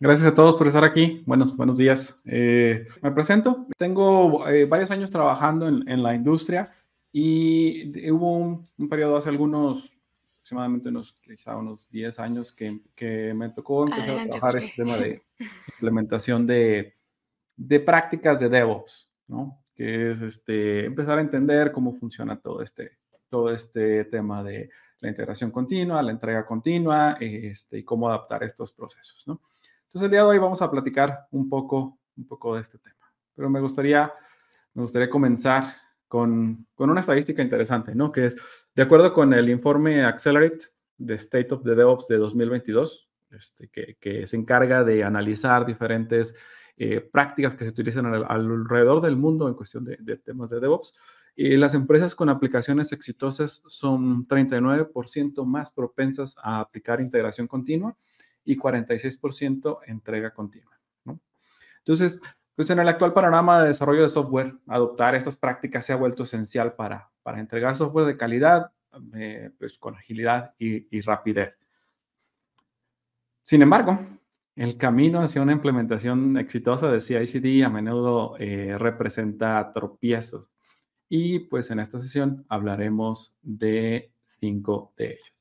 Gracias a todos por estar aquí. Buenos, buenos días. Eh, me presento. Tengo eh, varios años trabajando en, la industria y hubo un, periodo hace algunos, aproximadamente unos, unos 10 años que, que me tocó empezar a trabajar este tema de implementación de, de prácticas de DevOps, ¿no? Que es este, empezar a entender cómo funciona todo este, todo este tema de la integración continua, la entrega continua este, y cómo adaptar estos procesos, ¿no? Entonces el día de hoy vamos a platicar un poco, un poco de este tema. Pero me gustaría, me gustaría comenzar con, con una estadística interesante, ¿no? Que es, de acuerdo con el informe Accelerate de State of the DevOps de 2022, este, que, se encarga de analizar diferentes eh, prácticas que se utilizan alrededor del mundo en cuestión de, temas de DevOps. Y las empresas con aplicaciones exitosas son 39% más propensas a aplicar integración continua y 46% entrega continua. ¿no? Entonces, pues en el actual panorama de desarrollo de software, adoptar estas prácticas se ha vuelto esencial para, para entregar software de calidad, eh, pues con agilidad y, rapidez. Sin embargo, el camino hacia una implementación exitosa de CICD a menudo eh, representa tropiezos. Y pues en esta sesión hablaremos de cinco de ellos.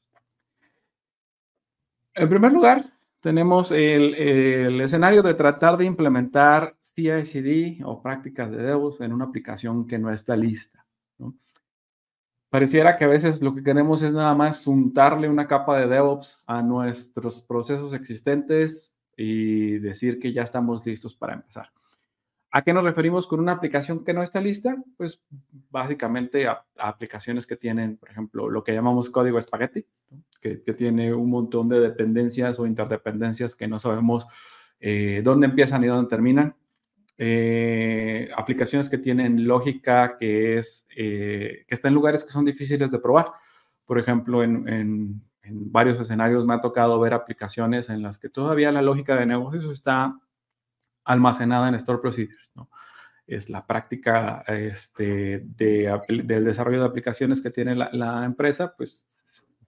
En primer lugar, tenemos el, escenario de tratar de implementar CICD o prácticas de DevOps en una aplicación que no está lista. Pareciera que a veces lo que queremos es nada más untarle una capa de DevOps a nuestros procesos existentes y decir que ya estamos listos para empezar. ¿A qué nos referimos con una aplicación que no está lista? Pues básicamente a, aplicaciones que tienen, por ejemplo, lo que llamamos código espagueti, que, tiene un montón de dependencias o interdependencias que no sabemos eh, dónde empiezan y dónde terminan. Eh, aplicaciones que tienen lógica, que, es, eh, que está en lugares que son difíciles de probar. Por ejemplo, en, en varios escenarios me ha tocado ver aplicaciones en las que todavía la lógica de negocios está almacenada en Store Procedures, ¿no? Es la práctica este, de, del desarrollo de aplicaciones que tiene la, empresa, pues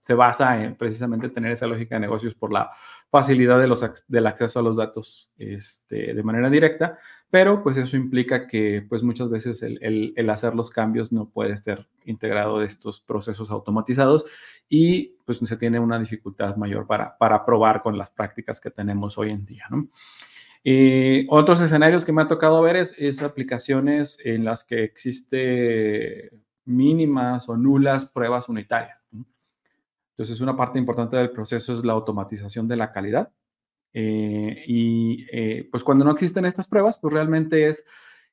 se basa en precisamente tener esa lógica de negocios por la facilidad de los, del acceso a los datos este, de manera directa, pero pues eso implica que pues muchas veces el, el, hacer los cambios no puede estar integrado de estos procesos automatizados y pues se tiene una dificultad mayor para, para probar con las prácticas que tenemos hoy en día. ¿no? otros escenarios que me ha tocado ver es, aplicaciones en las que existe mínimas o nulas pruebas unitarias. Entonces, una parte importante del proceso es la automatización de la calidad. Eh, y eh, pues cuando no existen estas pruebas, pues realmente es,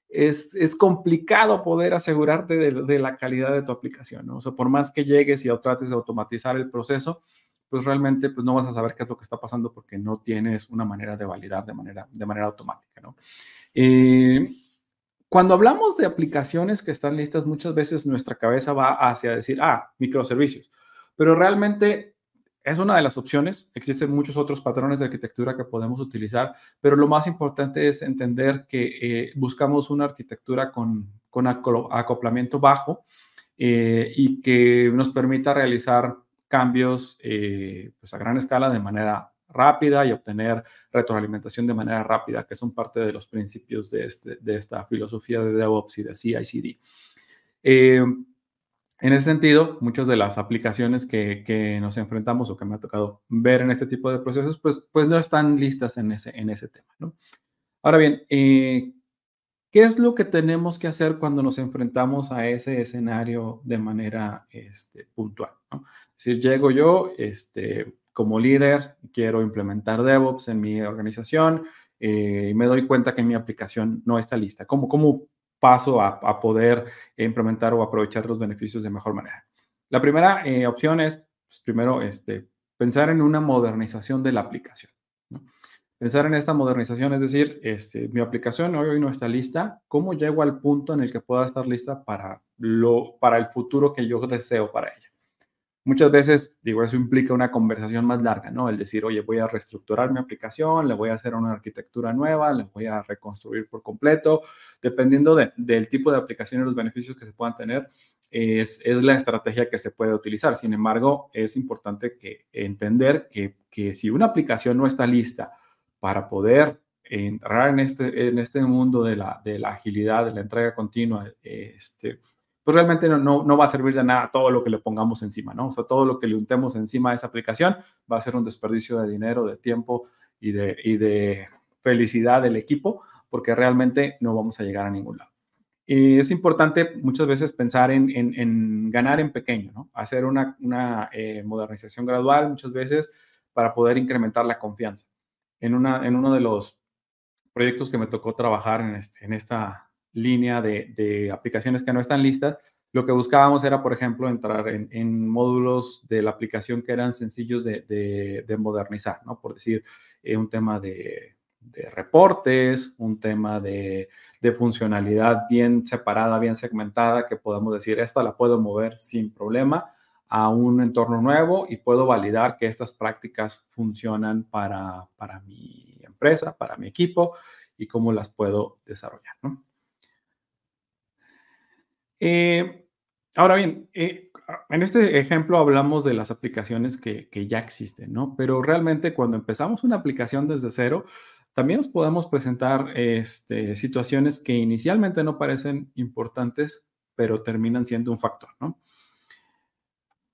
es, complicado poder asegurarte de, la calidad de tu aplicación. O sea, por más que llegues y trates de automatizar el proceso, pues realmente pues no vas a saber qué es lo que está pasando porque no tienes una manera de validar de manera, de manera automática, ¿no? Eh, cuando hablamos de aplicaciones que están listas, muchas veces nuestra cabeza va hacia decir, ah, microservicios, pero realmente es una de las opciones, existen muchos otros patrones de arquitectura que podemos utilizar, pero lo más importante es entender que eh, buscamos una arquitectura con, con acoplamiento bajo eh, y que nos permita realizar cambios eh, pues a gran escala de manera rápida y obtener retroalimentación de manera rápida, que son parte de los principios de, este, esta filosofía de DevOps y de CICD. Eh, en ese sentido, muchas de las aplicaciones que, nos enfrentamos o que me ha tocado ver en este tipo de procesos, pues, pues no están listas en ese, en ese tema. ¿no? Ahora bien, eh, ¿Qué es lo que tenemos que hacer cuando nos enfrentamos a ese escenario de manera este, puntual? ¿no? Es decir, llego yo este, como líder, quiero implementar DevOps en mi organización eh, y me doy cuenta que mi aplicación no está lista. ¿Cómo, paso a, poder implementar o aprovechar los beneficios de mejor manera? La primera eh, opción es, pues, primero, este, pensar en una modernización de la aplicación. ¿no? pensar en esta modernización, es decir, este, mi aplicación hoy, no está lista, ¿cómo llego al punto en el que pueda estar lista para, lo, para el futuro que yo deseo para ella? Muchas veces, digo, eso implica una conversación más larga, ¿no? El decir, oye, voy a reestructurar mi aplicación, le voy a hacer una arquitectura nueva, le voy a reconstruir por completo, dependiendo del tipo de aplicación y los beneficios que se puedan tener, es, la estrategia que se puede utilizar. Sin embargo, es importante que entender que, que si una aplicación no está lista, para poder entrar en este, en este mundo de la, de la agilidad, de la entrega continua, este, pues realmente no, no, va a servir de nada todo lo que le pongamos encima, ¿no? O sea, todo lo que le untemos encima de esa aplicación va a ser un desperdicio de dinero, de tiempo y de, de felicidad del equipo, porque realmente no vamos a llegar a ningún lado. Y es importante muchas veces pensar en, ganar en pequeño, ¿no? Hacer una, eh, modernización gradual muchas veces para poder incrementar la confianza en, uno de los proyectos que me tocó trabajar en, este, esta línea de, aplicaciones que no están listas, lo que buscábamos era, por ejemplo, entrar en, módulos de la aplicación que eran sencillos de, modernizar, ¿no? Por decir, eh, un tema de, reportes, un tema de, funcionalidad bien separada, bien segmentada, que podamos decir, esta la puedo mover sin problema a un entorno nuevo y puedo validar que estas prácticas funcionan para, mi empresa, para mi equipo y cómo las puedo desarrollar. Eh, ahora bien, eh, en este ejemplo hablamos de las aplicaciones que, ya existen, ¿no? Pero realmente cuando empezamos una aplicación desde cero, también nos podemos presentar este, situaciones que inicialmente no parecen importantes, pero terminan siendo un factor, ¿no?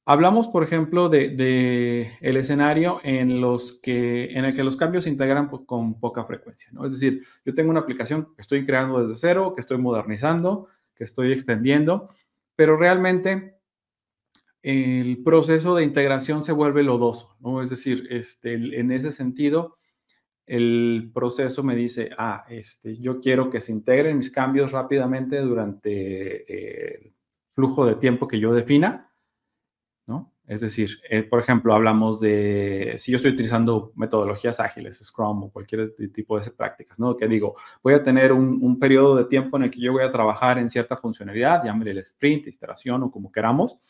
Hablamos, por ejemplo, de, el escenario en, los que, en el que los cambios se integran pues, con poca frecuencia, ¿no? Es decir, yo tengo una aplicación que estoy creando desde cero, que estoy modernizando, que estoy extendiendo, pero realmente el proceso de integración se vuelve lodoso, ¿no? Es decir, este, en ese sentido, el proceso me dice, ah, este, yo quiero que se integren mis cambios rápidamente durante eh, el flujo de tiempo que yo defina, es decir, eh, por ejemplo, hablamos de, si yo estoy utilizando metodologías ágiles, Scrum o cualquier tipo de prácticas, ¿no? Que digo, voy a tener un, periodo de tiempo en el que yo voy a trabajar en cierta funcionalidad, llámele el sprint, iteración o como queramos.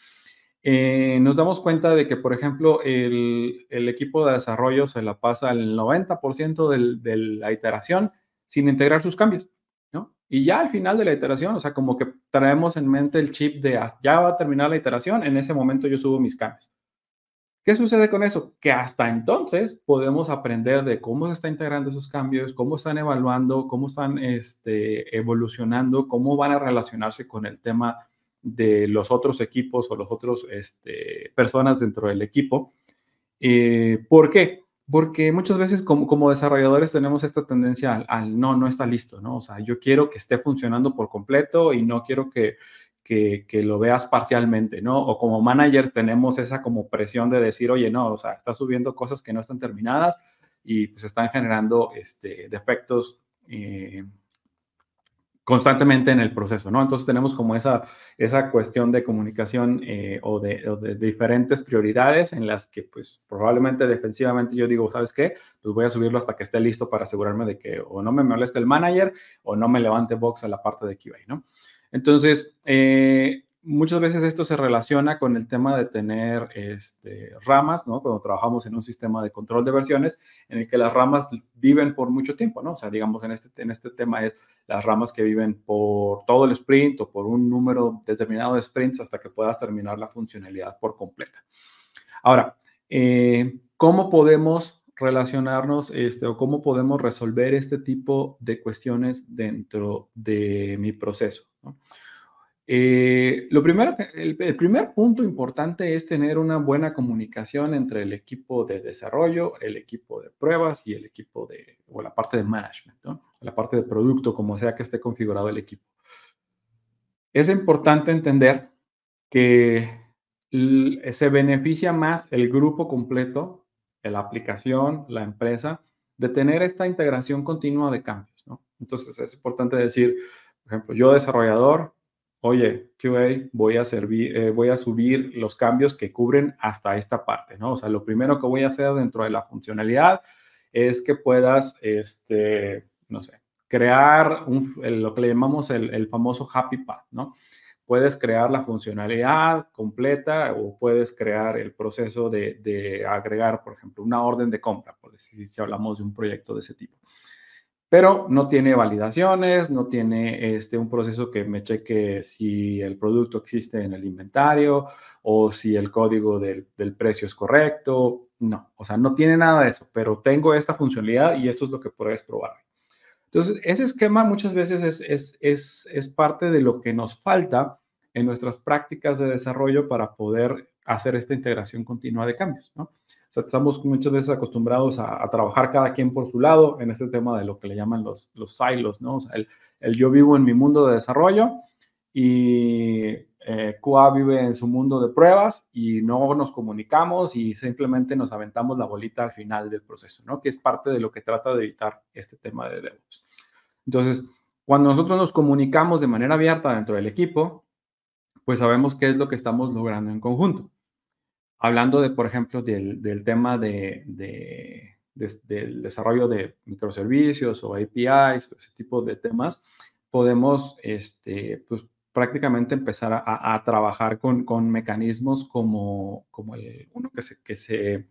Eh, nos damos cuenta de que, por ejemplo, el, equipo de desarrollo se la pasa el 90% de la iteración sin integrar sus cambios. Y ya al final de la iteración, o sea, como que traemos en mente el chip de ah, ya va a terminar la iteración, en ese momento yo subo mis cambios. ¿Qué sucede con eso? Que hasta entonces podemos aprender de cómo se está integrando esos cambios, cómo están evaluando, cómo están este, evolucionando, cómo van a relacionarse con el tema de los otros equipos o los otros este, personas dentro del equipo. Eh, ¿Por qué? Porque muchas veces como, desarrolladores tenemos esta tendencia al, no, no está listo, ¿no? O sea, yo quiero que esté funcionando por completo y no quiero que, que, lo veas parcialmente, ¿no? O como managers tenemos esa como presión de decir, oye, no, o sea, está subiendo cosas que no están terminadas y pues están generando este, defectos eh, constantemente en el proceso, ¿no? Entonces tenemos como esa, esa cuestión de comunicación eh, o, de, diferentes prioridades en las que pues probablemente defensivamente yo digo, ¿sabes qué? Pues voy a subirlo hasta que esté listo para asegurarme de que o no me moleste el manager o no me levante box a la parte de QA, ¿no? Entonces, eh, muchas veces esto se relaciona con el tema de tener este, ramas, ¿no? Cuando trabajamos en un sistema de control de versiones, en el que las ramas viven por mucho tiempo, ¿no? O sea, digamos, en este, en este tema es las ramas que viven por todo el sprint o por un número determinado de sprints hasta que puedas terminar la funcionalidad por completa. Ahora, eh, ¿cómo podemos relacionarnos este, o cómo podemos resolver este tipo de cuestiones dentro de mi proceso? Eh, lo primero, el, primer punto importante es tener una buena comunicación entre el equipo de desarrollo, el equipo de pruebas y el equipo de, o la parte de management, la parte de producto, como sea que esté configurado el equipo. Es importante entender que se beneficia más el grupo completo, la aplicación, la empresa, de tener esta integración continua de cambios. Entonces es importante decir, por ejemplo, yo desarrollador, oye, QA, voy a, eh, voy a subir los cambios que cubren hasta esta parte, ¿no? O sea, lo primero que voy a hacer dentro de la funcionalidad es que puedas, este, no sé, crear lo que le llamamos el, famoso happy path, ¿no? Puedes crear la funcionalidad completa o puedes crear el proceso de, de agregar, por ejemplo, una orden de compra, por decir, si hablamos de un proyecto de ese tipo pero no tiene validaciones, no tiene este, un proceso que me cheque si el producto existe en el inventario o si el código del, precio es correcto. No, o sea, no tiene nada de eso, pero tengo esta funcionalidad y esto es lo que puedes probar. Entonces, ese esquema muchas veces es, es, es parte de lo que nos falta en nuestras prácticas de desarrollo para poder hacer esta integración continua de cambios, ¿no? sea, estamos muchas veces acostumbrados a, trabajar cada quien por su lado en este tema de lo que le llaman los, los silos, ¿no? O sea, el, el, yo vivo en mi mundo de desarrollo y eh, QA vive en su mundo de pruebas y no nos comunicamos y simplemente nos aventamos la bolita al final del proceso, ¿no? Que es parte de lo que trata de evitar este tema de DevOps. Entonces, cuando nosotros nos comunicamos de manera abierta dentro del equipo, pues sabemos qué es lo que estamos logrando en conjunto hablando de, por ejemplo, del, tema del desarrollo de microservicios o APIs ese tipo de temas, podemos este, pues, prácticamente empezar a, trabajar con, mecanismos como, como uno que se, que se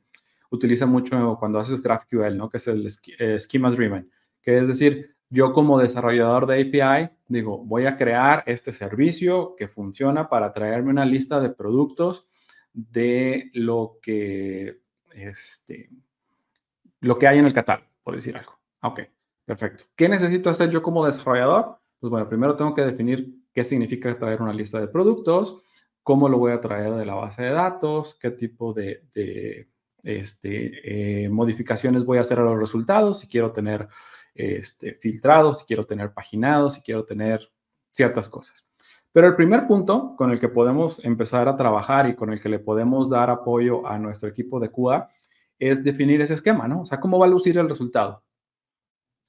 utiliza mucho cuando haces GraphQL, ¿no? que es el eh, Schema Driven, que es decir, yo como desarrollador de API digo, voy a crear este servicio que funciona para traerme una lista de productos de lo que, este, lo que hay en el catálogo, por decir algo. Ok, perfecto. ¿Qué necesito hacer yo como desarrollador? Pues bueno, primero tengo que definir qué significa traer una lista de productos, cómo lo voy a traer de la base de datos, qué tipo de, este, eh, modificaciones voy a hacer a los resultados, si quiero tener este, filtrados, si quiero tener paginados, si quiero tener ciertas cosas. Pero el primer punto con el que podemos empezar a trabajar y con el que le podemos dar apoyo a nuestro equipo de CUDA es definir ese esquema, ¿no? O sea, ¿cómo va a lucir el resultado?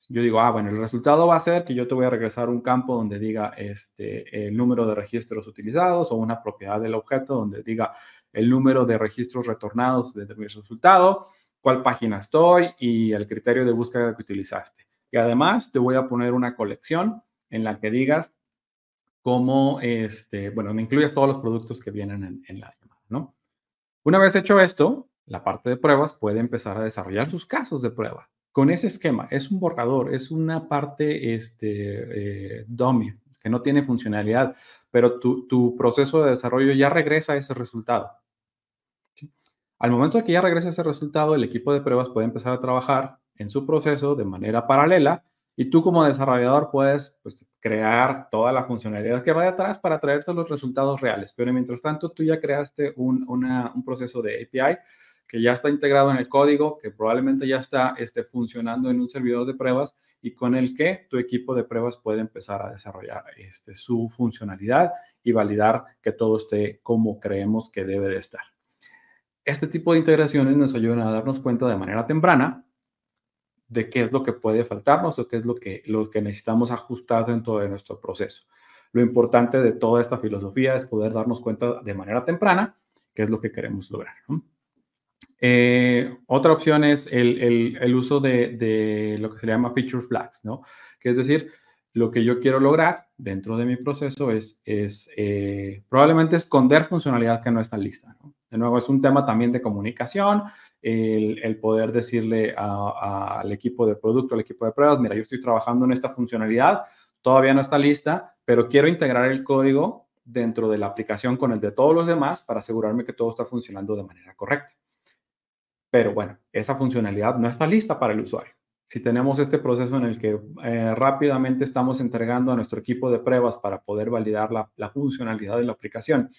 Yo digo, ah, bueno, el resultado va a ser que yo te voy a regresar un campo donde diga este, el número de registros utilizados o una propiedad del objeto donde diga el número de registros retornados de mi resultado, cuál página estoy y el criterio de búsqueda que utilizaste. Y además te voy a poner una colección en la que digas como, este, bueno, me incluyas todos los productos que vienen en, la ¿no? Una vez hecho esto, la parte de pruebas puede empezar a desarrollar sus casos de prueba con ese esquema. Es un borrador, es una parte este, eh, dummy que no tiene funcionalidad, pero tu, proceso de desarrollo ya regresa a ese resultado. Al momento de que ya regresa ese resultado, el equipo de pruebas puede empezar a trabajar en su proceso de manera paralela y tú como desarrollador puedes pues, crear toda la funcionalidad que va atrás para traerte los resultados reales. Pero mientras tanto, tú ya creaste un, proceso de API que ya está integrado en el código, que probablemente ya está este, funcionando en un servidor de pruebas y con el que tu equipo de pruebas puede empezar a desarrollar este, su funcionalidad y validar que todo esté como creemos que debe de estar. Este tipo de integraciones nos ayudan a darnos cuenta de manera temprana de qué es lo que puede faltarnos o qué es lo que, lo que necesitamos ajustar dentro de nuestro proceso. Lo importante de toda esta filosofía es poder darnos cuenta de manera temprana qué es lo que queremos lograr. Eh, otra opción es el, uso de, lo que se llama feature flags, ¿no? Que es decir, lo que yo quiero lograr dentro de mi proceso es, es eh, probablemente esconder funcionalidad que no está lista, de nuevo, es un tema también de comunicación, el, poder decirle al equipo de producto, al equipo de pruebas, mira, yo estoy trabajando en esta funcionalidad, todavía no está lista, pero quiero integrar el código dentro de la aplicación con el de todos los demás para asegurarme que todo está funcionando de manera correcta. Pero bueno, esa funcionalidad no está lista para el usuario. Si tenemos este proceso en el que eh, rápidamente estamos entregando a nuestro equipo de pruebas para poder validar la, la funcionalidad de la aplicación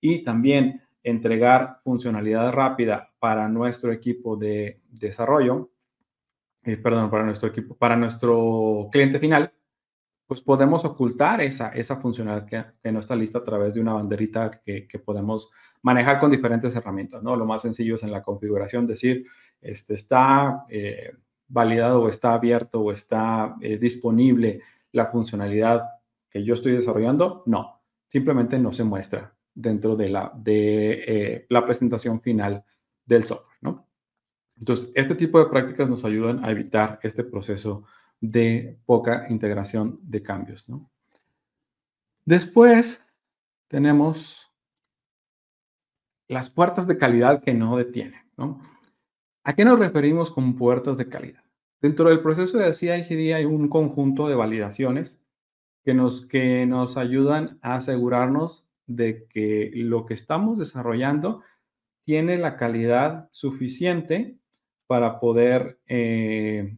y también entregar funcionalidad rápida para nuestro equipo de desarrollo, eh, perdón, para nuestro equipo, para nuestro cliente final, pues podemos ocultar esa, esa funcionalidad que, no está lista a través de una banderita que, podemos manejar con diferentes herramientas, ¿no? Lo más sencillo es en la configuración decir, este está eh, validado o está abierto o está eh, disponible la funcionalidad que yo estoy desarrollando. No, simplemente no se muestra dentro de la, de, eh, la presentación final del software. ¿no? Entonces, este tipo de prácticas nos ayudan a evitar este proceso de poca integración de cambios. ¿no? Después tenemos las puertas de calidad que no detienen. ¿no? ¿A qué nos referimos con puertas de calidad? Dentro del proceso de CI/CD hay un conjunto de validaciones que nos, que nos ayudan a asegurarnos de que lo que estamos desarrollando tiene la calidad suficiente para poder eh,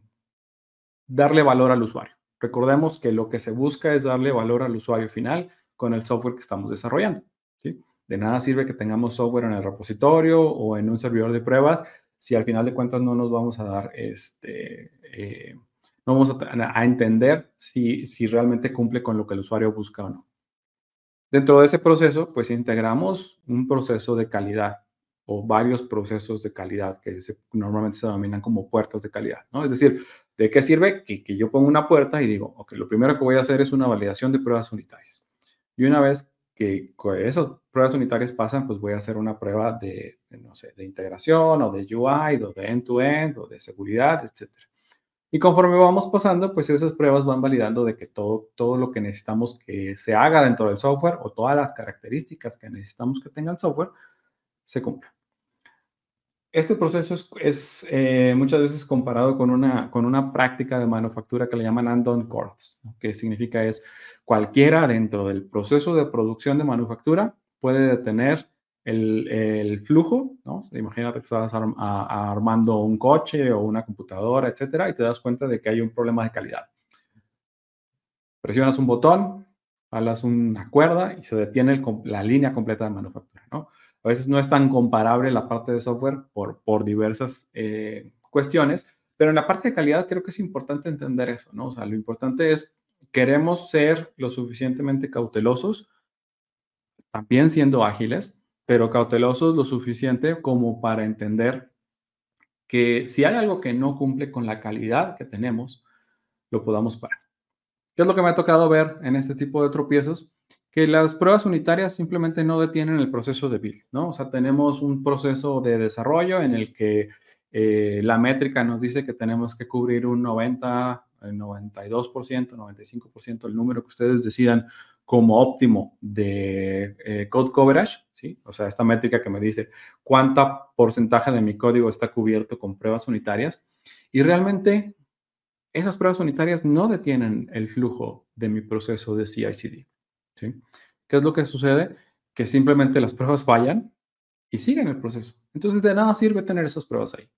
darle valor al usuario. Recordemos que lo que se busca es darle valor al usuario final con el software que estamos desarrollando. ¿sí? De nada sirve que tengamos software en el repositorio o en un servidor de pruebas si al final de cuentas no nos vamos a dar este, eh, no vamos a, entender si realmente cumple con lo que el usuario busca o no. Dentro de ese proceso, pues integramos un proceso de calidad o varios procesos de calidad que normalmente se denominan como puertas de calidad, ¿no? Es decir, ¿de qué sirve? Que, yo ponga una puerta y digo, ok, lo primero que voy a hacer es una validación de pruebas unitarias. Y una vez que esas pruebas unitarias pasan, pues voy a hacer una prueba de, no sé, de integración o de UI o de end-to-end o de seguridad, etcétera. Y conforme vamos pasando, pues esas pruebas van validando de que todo, todo lo que necesitamos que se haga dentro del software o todas las características que necesitamos que tenga el software se cumplan. Este proceso es, eh, muchas veces comparado con una, con una práctica de manufactura que le llaman Andon Courts, que significa es cualquiera dentro del proceso de producción de manufactura puede detener el, flujo, ¿no? Imagínate que estás armando un coche o una computadora, etcétera, y te das cuenta de que hay un problema de calidad. Presionas un botón, jalas una cuerda y se detiene la línea completa de manufactura, ¿no? A veces no es tan comparable la parte de software por, diversas eh, cuestiones, pero en la parte de calidad creo que es importante entender eso, ¿no? O sea, lo importante es, queremos ser lo suficientemente cautelosos, también siendo ágiles, pero cautelosos lo suficiente como para entender que si hay algo que no cumple con la calidad que tenemos, lo podamos parar. ¿Qué es lo que me ha tocado ver en este tipo de tropiezos? Que las pruebas unitarias simplemente no detienen el proceso de build, ¿no? O sea, tenemos un proceso de desarrollo en el que eh, la métrica nos dice que tenemos que cubrir un 90, el 92%, 95%, el número que ustedes decidan como óptimo de eh, code coverage, ¿sí? o sea, esta métrica que me dice cuánta porcentaje de mi código está cubierto con pruebas unitarias. Y realmente esas pruebas unitarias no detienen el flujo de mi proceso de CI/CD. ¿sí? ¿Qué es lo que sucede? Que simplemente las pruebas fallan y siguen el proceso. Entonces, de nada sirve tener esas pruebas ahí.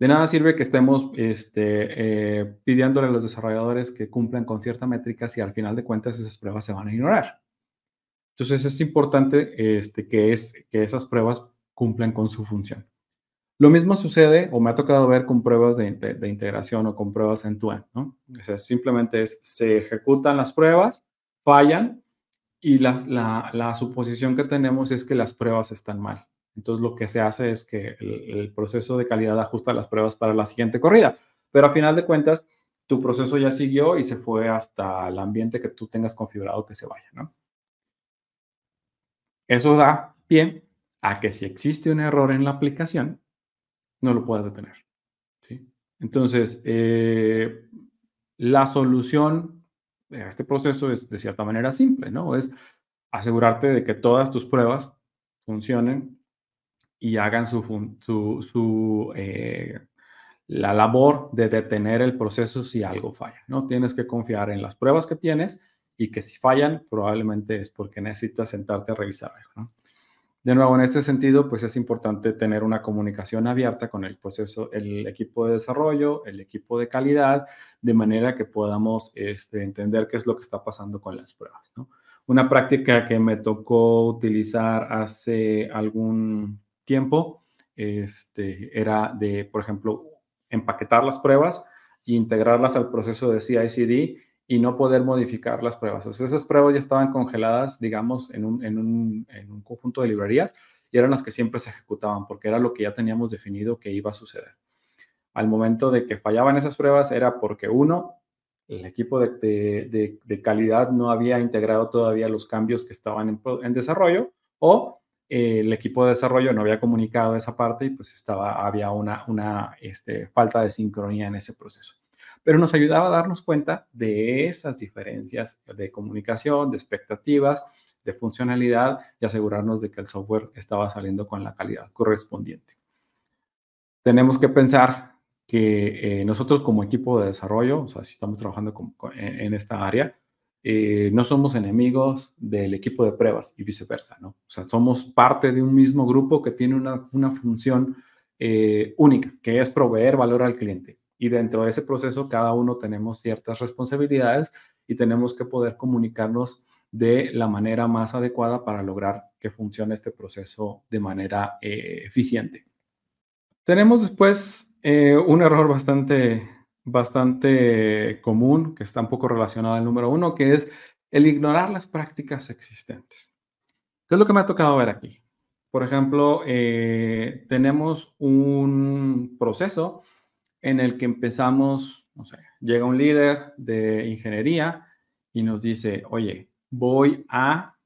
De nada sirve que estemos este, eh, pidiéndole a los desarrolladores que cumplan con cierta métrica si al final de cuentas esas pruebas se van a ignorar. Entonces es importante este, que, es, que esas pruebas cumplan con su función. Lo mismo sucede, o me ha tocado ver con pruebas de, integración o con pruebas en Tuen, ¿no? O sea, simplemente se ejecutan las pruebas, fallan, y la suposición que tenemos es que las pruebas están mal. Entonces lo que se hace es que el, proceso de calidad ajusta las pruebas para la siguiente corrida. Pero a final de cuentas, tu proceso ya siguió y se fue hasta el ambiente que tú tengas configurado que se vaya, ¿no? Eso da pie a que si existe un error en la aplicación, no lo puedas detener. Entonces, eh, la solución a este proceso es de cierta manera simple, ¿no? Es asegurarte de que todas tus pruebas funcionen y hagan su, eh, la labor de detener el proceso si algo falla. No tienes que confiar en las pruebas que tienes y que si fallan probablemente es porque necesitas sentarte a revisar De nuevo, en este sentido, pues es importante tener una comunicación abierta con el proceso, el equipo de desarrollo, el equipo de calidad, de manera que podamos este, entender qué es lo que está pasando con las pruebas. Una práctica que me tocó utilizar hace algún tiempo este, era de, por ejemplo, empaquetar las pruebas e integrarlas al proceso de CI/CD y no poder modificar las pruebas. esas pruebas ya estaban congeladas, digamos, en un, conjunto de librerías y eran las que siempre se ejecutaban porque era lo que ya teníamos definido que iba a suceder. Al momento de que fallaban esas pruebas era porque uno, el equipo de, calidad no había integrado todavía los cambios que estaban en, en desarrollo o el equipo de desarrollo no había comunicado esa parte y pues estaba, había una, una este, falta de sincronía en ese proceso. Pero nos ayudaba a darnos cuenta de esas diferencias de comunicación, de expectativas, de funcionalidad y asegurarnos de que el software estaba saliendo con la calidad correspondiente. Tenemos que pensar que eh, nosotros como equipo de desarrollo, o sea, si estamos trabajando en esta área, eh, no somos enemigos del equipo de pruebas y viceversa, ¿no? O sea, somos parte de un mismo grupo que tiene una, función eh, única, que es proveer valor al cliente. Y dentro de ese proceso, cada uno tenemos ciertas responsabilidades y tenemos que poder comunicarnos de la manera más adecuada para lograr que funcione este proceso de manera eh, eficiente. Tenemos después un error bastante bastante común, que está un poco relacionada al número uno, que es el ignorar las prácticas existentes. ¿Qué es lo que me ha tocado ver aquí? Por ejemplo, eh, tenemos un proceso en el que empezamos, no sé, llega un líder de ingeniería y nos dice, oye, voy a,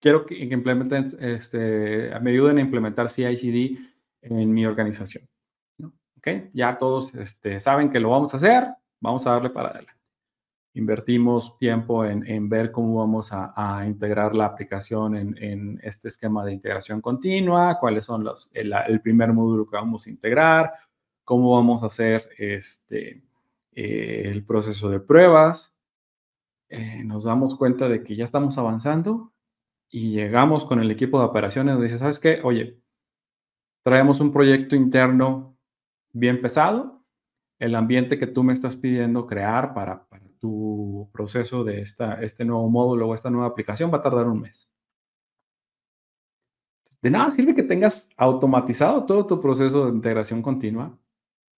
quiero que, implementen, este, me ayuden a implementar CICD en mi organización. Ya todos este, saben que lo vamos a hacer, vamos a darle para adelante. Invertimos tiempo en, en ver cómo vamos a, a integrar la aplicación en, en, este esquema de integración continua, cuáles son los, el, el, primer módulo que vamos a integrar, cómo vamos a hacer este, eh, el proceso de pruebas. Eh, nos damos cuenta de que ya estamos avanzando y llegamos con el equipo de operaciones donde dice, ¿sabes qué? Oye, traemos un proyecto interno bien pesado, el ambiente que tú me estás pidiendo crear para, tu proceso de esta, este nuevo módulo o esta nueva aplicación va a tardar un mes. De nada sirve que tengas automatizado todo tu proceso de integración continua.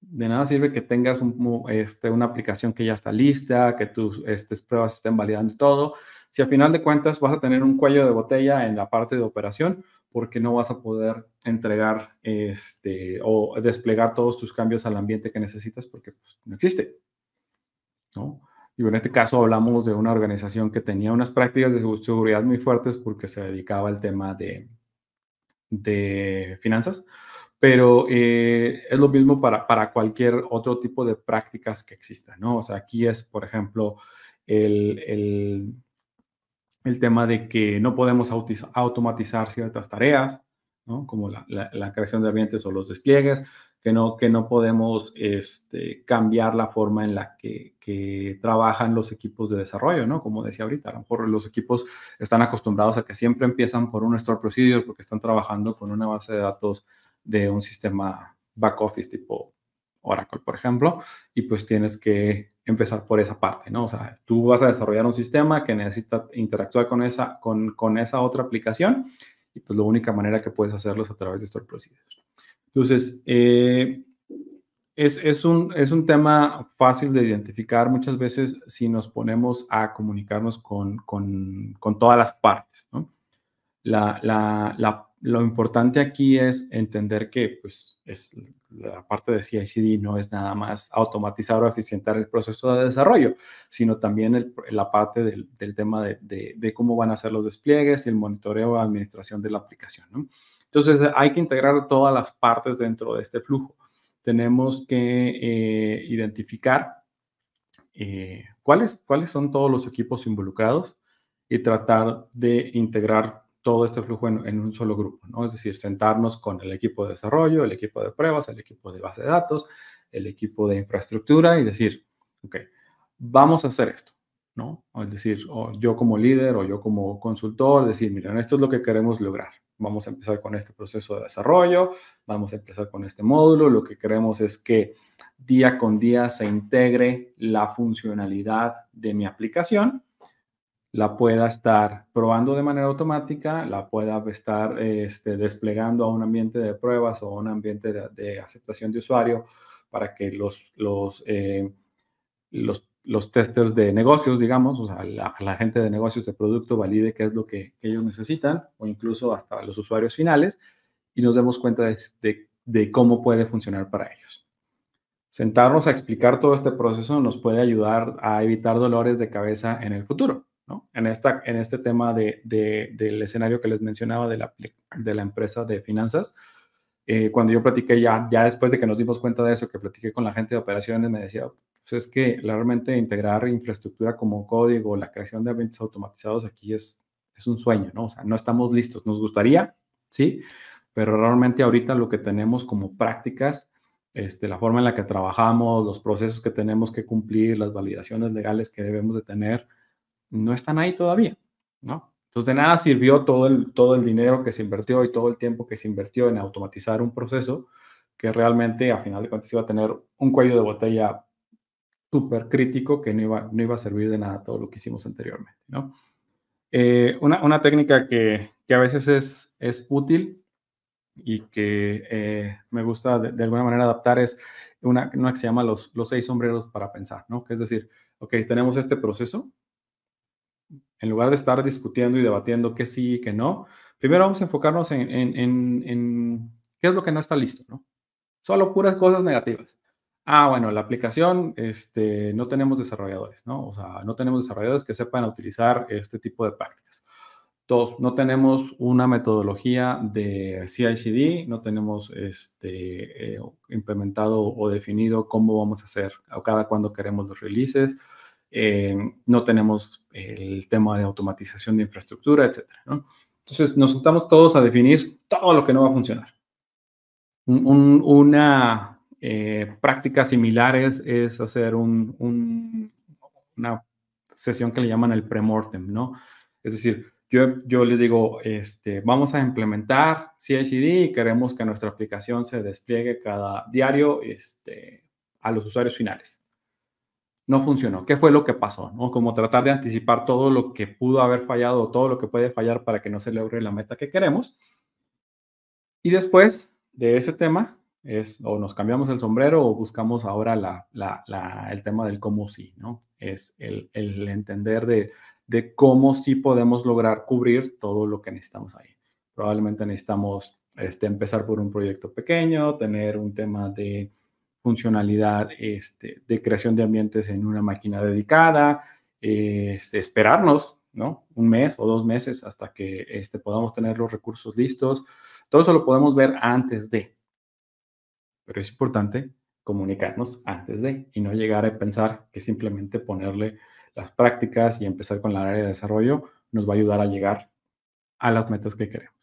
De nada sirve que tengas este, una aplicación que ya está lista, que tus este, pruebas estén validando todo. Si al final de cuentas vas a tener un cuello de botella en la parte de operación porque no vas a poder entregar este, o desplegar todos tus cambios al ambiente que necesitas porque pues, no existe. ¿no? Y en este caso hablamos de una organización que tenía unas prácticas de seguridad muy fuertes porque se dedicaba al tema de, de finanzas, pero eh, es lo mismo para, para cualquier otro tipo de prácticas que exista, ¿no? O sea, aquí es, por ejemplo, el, el el tema de que no podemos automatizar ciertas tareas, como la, creación de ambientes o los despliegues, que no, que no podemos este, cambiar la forma en la que, trabajan los equipos de desarrollo, ¿no? Como decía ahorita, a lo mejor los equipos están acostumbrados a que siempre empiezan por un store procedure porque están trabajando con una base de datos de un sistema back office tipo Oracle, por ejemplo, y pues tienes que empezar por esa parte, ¿no? O sea, tú vas a desarrollar un sistema que necesita interactuar con esa, con, esa otra aplicación y pues la única manera que puedes hacerlo es a través de estos procedimientos. Entonces, eh, es, un, es un tema fácil de identificar muchas veces si nos ponemos a comunicarnos con, todas las partes, ¿no? lo importante aquí es entender que pues, es la parte de CICD no es nada más automatizar o eficientar el proceso de desarrollo, sino también la parte del, tema de, cómo van a ser los despliegues y el monitoreo o administración de la aplicación. Entonces, hay que integrar todas las partes dentro de este flujo. Tenemos que eh, identificar eh, cuáles, cuáles son todos los equipos involucrados y tratar de integrar todo este flujo en, un solo grupo, ¿no? Es decir, sentarnos con el equipo de desarrollo, el equipo de pruebas, el equipo de base de datos, el equipo de infraestructura y decir, ok, vamos a hacer esto, ¿no? es decir, yo como líder o yo como consultor, decir, miren, esto es lo que queremos lograr. Vamos a empezar con este proceso de desarrollo, vamos a empezar con este módulo. Lo que queremos es que día con día se integre la funcionalidad de mi aplicación la pueda estar probando de manera automática, la pueda estar este, desplegando a un ambiente de pruebas o a un ambiente de, aceptación de usuario para que eh, los, los, testers de negocios, digamos, o sea, la, gente de negocios de producto valide qué es lo que, ellos necesitan o incluso hasta los usuarios finales y nos demos cuenta de cómo puede funcionar para ellos. Sentarnos a explicar todo este proceso nos puede ayudar a evitar dolores de cabeza en el futuro. En, esta, en este tema del escenario que les mencionaba de la, de la empresa de finanzas, eh, cuando yo platiqué ya, ya después de que nos dimos cuenta de eso, que platiqué con la gente de operaciones, me decía, pues es que realmente integrar infraestructura como código, la creación de eventos automatizados aquí es, es un sueño, ¿no? O sea, no estamos listos, nos gustaría, ¿sí? Pero realmente ahorita lo que tenemos como prácticas este, la forma en la que trabajamos, los procesos que tenemos que cumplir, las validaciones legales que debemos de tener, no están ahí todavía, ¿no? Entonces, de nada sirvió todo el, todo el dinero que se invirtió y todo el tiempo que se invirtió en automatizar un proceso que realmente, a final de cuentas, iba a tener un cuello de botella súper crítico que no iba, no iba a servir de nada todo lo que hicimos anteriormente, ¿no? Eh, una, técnica que, a veces es, es útil y que eh, me gusta de, alguna manera adaptar es una, que se llama los, los seis sombreros para pensar, ¿no? Que es decir, ok, tenemos este proceso, en lugar de estar discutiendo y debatiendo qué sí y qué no, primero vamos a enfocarnos en, qué es lo que no está listo, ¿no? Solo puras cosas negativas. Ah, bueno, la aplicación, este, no tenemos desarrolladores, ¿no? O sea, no tenemos desarrolladores que sepan utilizar este tipo de prácticas. Dos, no tenemos una metodología de CI, CD. no tenemos este, eh, implementado o definido cómo vamos a hacer o cada cuándo queremos los releases. Eh, no tenemos el tema de automatización de infraestructura, etc. Entonces nos sentamos todos a definir todo lo que no va a funcionar. una eh, práctica similar es, hacer una sesión que le llaman el premortem, ¿no? Es decir, yo, yo, les digo, este, vamos a implementar CICD y queremos que nuestra aplicación se despliegue cada diario este, a los usuarios finales no funcionó. ¿Qué fue lo que pasó? ¿no? Como tratar de anticipar todo lo que pudo haber fallado todo lo que puede fallar para que no se logre la meta que queremos. Y después de ese tema, es o nos cambiamos el sombrero o buscamos ahora el tema del cómo sí, ¿no? Es el, entender de, cómo sí podemos lograr cubrir todo lo que necesitamos ahí. Probablemente necesitamos este, empezar por un proyecto pequeño, tener un tema de funcionalidad este, de creación de ambientes en una máquina dedicada, eh, este, esperarnos ¿no? un mes o dos meses hasta que este, podamos tener los recursos listos. Todo eso lo podemos ver antes de. Pero es importante comunicarnos antes de y no llegar a pensar que simplemente ponerle las prácticas y empezar con la área de desarrollo nos va a ayudar a llegar a las metas que queremos.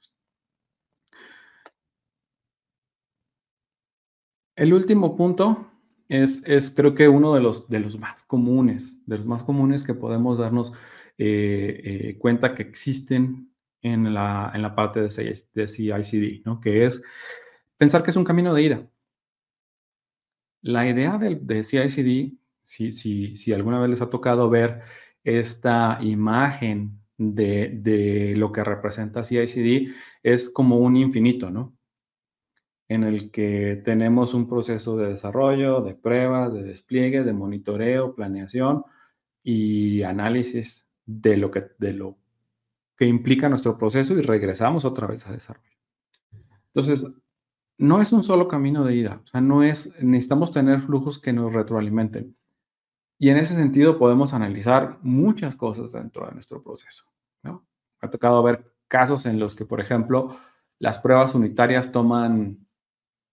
El último punto es, es, creo que uno de los, de los más comunes, de los más comunes que podemos darnos eh, eh, cuenta que existen en la, en la parte de, CICD, ¿no? que es pensar que es un camino de ida. La idea de, CICD, si, si, alguna vez les ha tocado ver esta imagen de, de lo que representa CICD, es como un infinito, ¿no? en el que tenemos un proceso de desarrollo, de pruebas, de despliegue, de monitoreo, planeación y análisis de lo que, de lo que implica nuestro proceso y regresamos otra vez a desarrollo. Entonces, no es un solo camino de ida, o sea, no es, necesitamos tener flujos que nos retroalimenten. Y en ese sentido podemos analizar muchas cosas dentro de nuestro proceso. ¿no? Me ha tocado ver casos en los que, por ejemplo, las pruebas unitarias toman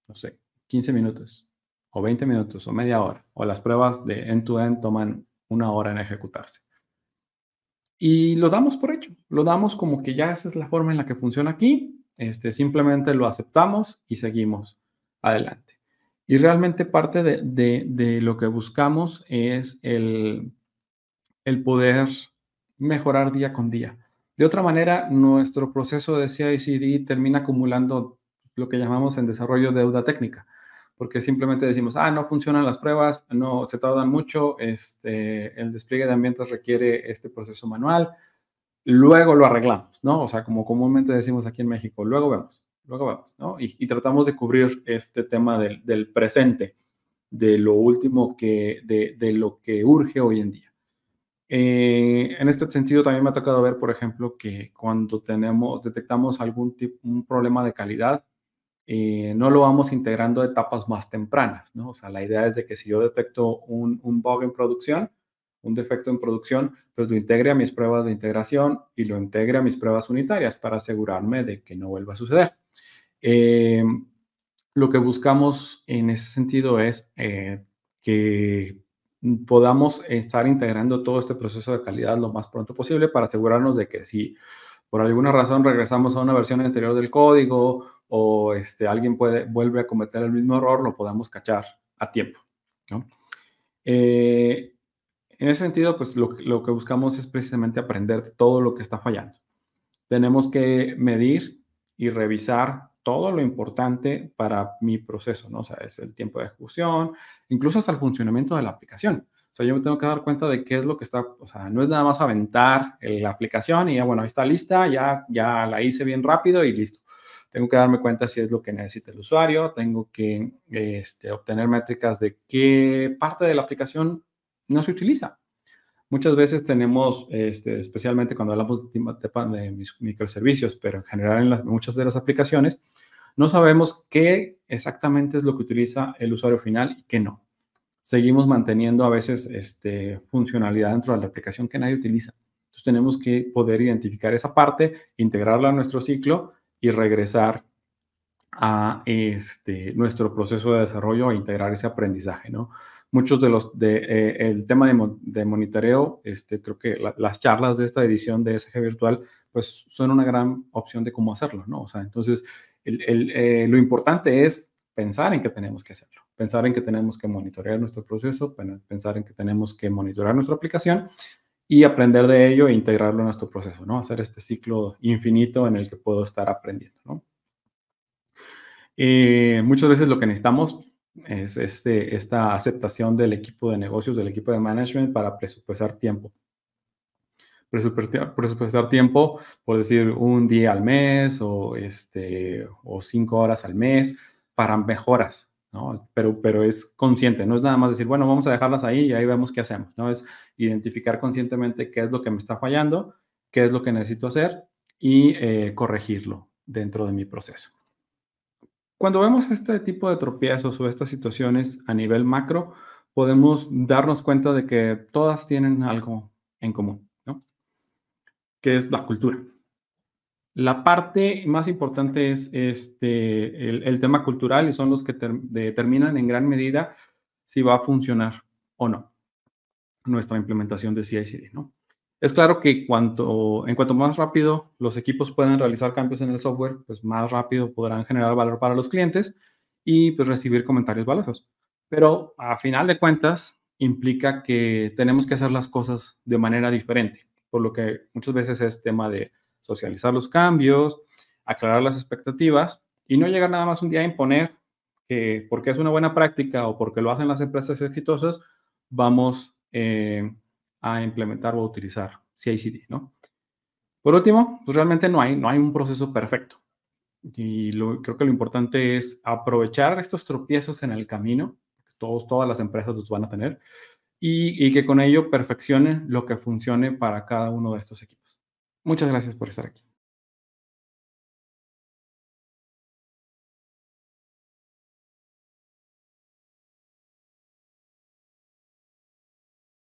no sé, 15 minutos, o 20 minutos, o media hora, o las pruebas de end-to-end toman una hora en ejecutarse. Y lo damos por hecho, lo damos como que ya esa es la forma en la que funciona aquí, este, simplemente lo aceptamos y seguimos adelante. Y realmente parte de, lo que buscamos es el, el poder mejorar día con día. De otra manera, nuestro proceso de CICD termina acumulando lo que llamamos en desarrollo deuda técnica, porque simplemente decimos, ah, no funcionan las pruebas, no se tardan mucho, este, el despliegue de ambientes requiere este proceso manual, luego lo arreglamos, ¿no? O sea, como comúnmente decimos aquí en México, luego vemos, luego vemos, ¿no? Y, tratamos de cubrir este tema del, del presente, de lo último que, de, de lo que urge hoy en día. Eh, en este sentido, también me ha tocado ver, por ejemplo, que cuando tenemos, detectamos algún tipo, un problema de calidad, eh, no lo vamos integrando a etapas más tempranas, ¿no? O sea, la idea es de que si yo detecto un, bug en producción, un defecto en producción, pues lo integre a mis pruebas de integración y lo integre a mis pruebas unitarias para asegurarme de que no vuelva a suceder. Eh, lo que buscamos en ese sentido es eh, que podamos estar integrando todo este proceso de calidad lo más pronto posible para asegurarnos de que si por alguna razón regresamos a una versión anterior del código o este, alguien puede, vuelve a cometer el mismo error, lo podamos cachar a tiempo. ¿no? Eh, en ese sentido, pues lo, lo, que buscamos es precisamente aprender todo lo que está fallando. Tenemos que medir y revisar todo lo importante para mi proceso, ¿no? O sea, es el tiempo de ejecución, incluso hasta el funcionamiento de la aplicación. O sea, yo me tengo que dar cuenta de qué es lo que está, o sea, no es nada más aventar la aplicación y ya, bueno, ahí está lista, ya, ya la hice bien rápido y listo. Tengo que darme cuenta si es lo que necesita el usuario, tengo que este, obtener métricas de qué parte de la aplicación no se utiliza. Muchas veces tenemos, este, especialmente cuando hablamos de, de, microservicios, pero en general en las, muchas de las aplicaciones, no sabemos qué exactamente es lo que utiliza el usuario final y qué no. Seguimos manteniendo a veces este, funcionalidad dentro de la aplicación que nadie utiliza. Entonces tenemos que poder identificar esa parte, integrarla a nuestro ciclo y regresar a este, nuestro proceso de desarrollo e integrar ese aprendizaje, ¿no? Muchos de los, de, eh, el tema de, de monitoreo, este, creo que las charlas de esta edición de SG Virtual, pues son una gran opción de cómo hacerlo, ¿no? O sea, entonces, eh, lo importante es pensar en que tenemos que hacerlo, pensar en que tenemos que monitorear nuestro proceso, pensar en que tenemos que monitorear nuestra aplicación y aprender de ello e integrarlo en nuestro proceso, ¿no? Hacer este ciclo infinito en el que puedo estar aprendiendo, ¿no? Eh, muchas veces lo que necesitamos es este, esta aceptación del equipo de negocios, del equipo de management para presupuestar tiempo. Presupuestar, tiempo, por decir, un día al mes o, este, o cinco horas al mes para mejoras, pero, pero es consciente, no es nada más decir, bueno, vamos a dejarlas ahí y ahí vemos qué hacemos, ¿no? Es identificar conscientemente qué es lo que me está fallando, qué es lo que necesito hacer y eh, corregirlo dentro de mi proceso. Cuando vemos este tipo de tropiezos o estas situaciones a nivel macro, podemos darnos cuenta de que todas tienen algo en común, Que es la cultura. La parte más importante es este, el, tema cultural y son los que determinan en gran medida si va a funcionar o no nuestra implementación de CI/CD, ¿no? Es claro que cuanto, en cuanto más rápido los equipos pueden realizar cambios en el software, pues más rápido podrán generar valor para los clientes y pues recibir comentarios valiosos. Pero a final de cuentas implica que tenemos que hacer las cosas de manera diferente, por lo que muchas veces es tema de socializar los cambios, aclarar las expectativas y no llegar nada más un día a imponer que porque es una buena práctica o porque lo hacen las empresas exitosas, vamos eh, a implementar o a utilizar CICD, ¿no? Por último, pues realmente no hay, no hay un proceso perfecto. Y creo que lo importante es aprovechar estos tropiezos en el camino, que todos, todas las empresas los van a tener, y, y que con ello perfeccionen lo que funcione para cada uno de estos equipos. Muchas gracias por estar aquí.